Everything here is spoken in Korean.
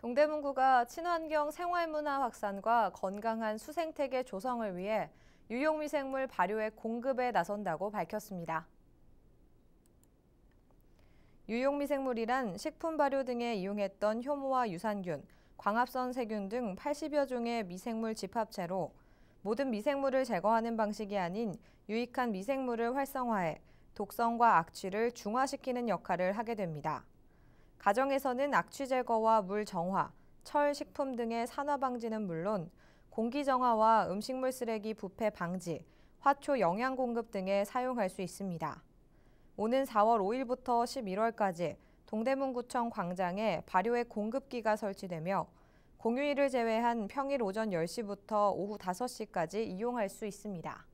동대문구가 친환경 생활문화 확산과 건강한 수생태계 조성을 위해 유용미생물 발효액 공급에 나선다고 밝혔습니다. 유용미생물이란 식품 발효 등에 이용했던 효모와 유산균, 광합선 세균 등 80여 종의 미생물 집합체로 모든 미생물을 제거하는 방식이 아닌 유익한 미생물을 활성화해 독성과 악취를 중화시키는 역할을 하게 됩니다. 가정에서는 악취 제거와 물 정화, 철 식품 등의 산화 방지는 물론 공기 정화와 음식물 쓰레기 부패 방지, 화초 영양 공급 등에 사용할 수 있습니다. 오는 4월 5일부터 11월까지 동대문구청 광장에 발효액 공급기가 설치되며 공휴일을 제외한 평일 오전 10시부터 오후 5시까지 이용할 수 있습니다.